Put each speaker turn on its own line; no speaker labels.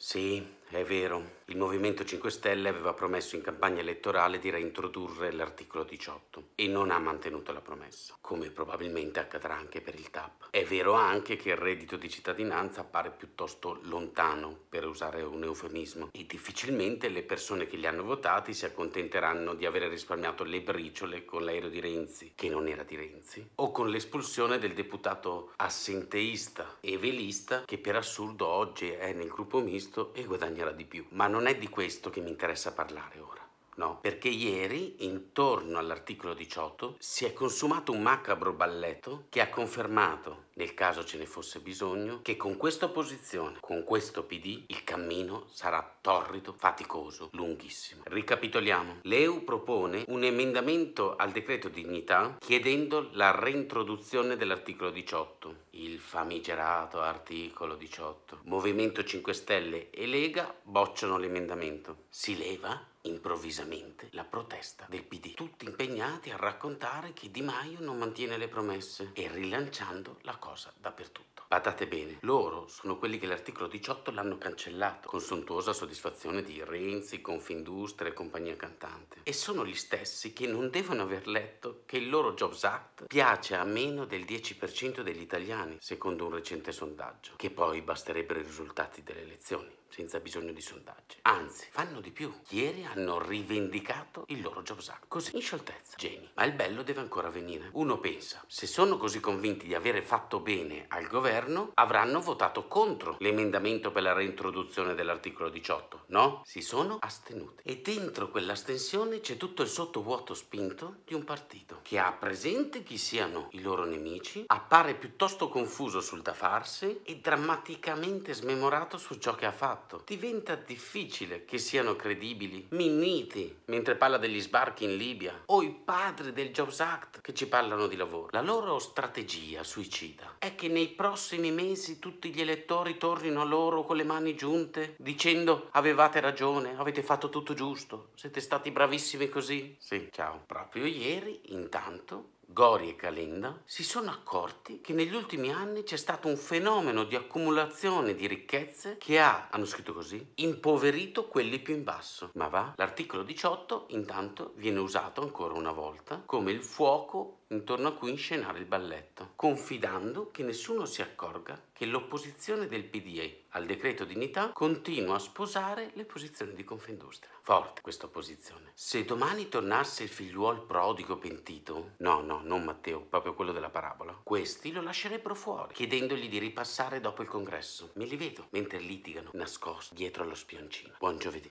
Sí, È vero, il Movimento 5 Stelle aveva promesso in campagna elettorale di reintrodurre l'articolo 18 e non ha mantenuto la promessa, come probabilmente accadrà anche per il TAP. È vero anche che il reddito di cittadinanza appare piuttosto lontano, per usare un eufemismo, e difficilmente le persone che li hanno votati si accontenteranno di avere risparmiato le briciole con l'aereo di Renzi, che non era di Renzi, o con l'espulsione del deputato assenteista e velista che per assurdo oggi è nel gruppo misto e guadagna guadagnerà di più. Ma non è di questo che mi interessa parlare ora. No, perché ieri, intorno all'articolo 18, si è consumato un macabro balletto che ha confermato, nel caso ce ne fosse bisogno, che con questa opposizione, con questo PD, il cammino sarà torrido, faticoso, lunghissimo. Ricapitoliamo. L'EU propone un emendamento al decreto dignità chiedendo la reintroduzione dell'articolo 18 il famigerato articolo 18. Movimento 5 Stelle e Lega bocciano l'emendamento. Si leva? Improvvisamente la protesta del PD, tutti impegnati a raccontare che Di Maio non mantiene le promesse e rilanciando la cosa dappertutto. Badate bene, loro sono quelli che l'articolo 18 l'hanno cancellato, con sontuosa soddisfazione di Renzi, Confindustria e compagnia cantante. E sono gli stessi che non devono aver letto che il loro Jobs Act piace a meno del 10% degli italiani, secondo un recente sondaggio, che poi basterebbero i risultati delle elezioni senza bisogno di sondaggi. Anzi, fanno di più. Ieri hanno rivendicato il loro Jobs Act. Così, in scioltezza. Geni. Ma il bello deve ancora venire. Uno pensa, se sono così convinti di avere fatto bene al governo, avranno votato contro l'emendamento per la reintroduzione dell'articolo 18. No? Si sono astenuti. E dentro quell'astensione c'è tutto il sottovuoto spinto di un partito che ha presente chi siano i loro nemici, appare piuttosto confuso sul da farsi e drammaticamente smemorato su ciò che ha fatto fatto, diventa difficile che siano credibili. Minniti, mentre parla degli sbarchi in Libia, o i padri del Jobs Act che ci parlano di lavoro. La loro strategia suicida è che nei prossimi mesi tutti gli elettori tornino a loro con le mani giunte, dicendo avevate ragione, avete fatto tutto giusto, siete stati bravissimi così. Sì, ciao. Proprio ieri, intanto, Gori e Kalinda si sono accorti che negli ultimi anni c'è stato un fenomeno di accumulazione di ricchezze che ha, hanno scritto così, impoverito quelli più in basso. Ma va, l'articolo 18 intanto viene usato ancora una volta come il fuoco intorno a cui inscenare il balletto, confidando che nessuno si accorga che l'opposizione del PDA al decreto dignità continua a sposare le posizioni di Confindustria. Forte questa opposizione. Se domani tornasse il figliuol prodigo pentito, no, no, non Matteo, proprio quello della parabola, questi lo lascerebbero fuori, chiedendogli di ripassare dopo il congresso. Me li vedo mentre litigano, nascosti dietro allo spioncino. Buon giovedì.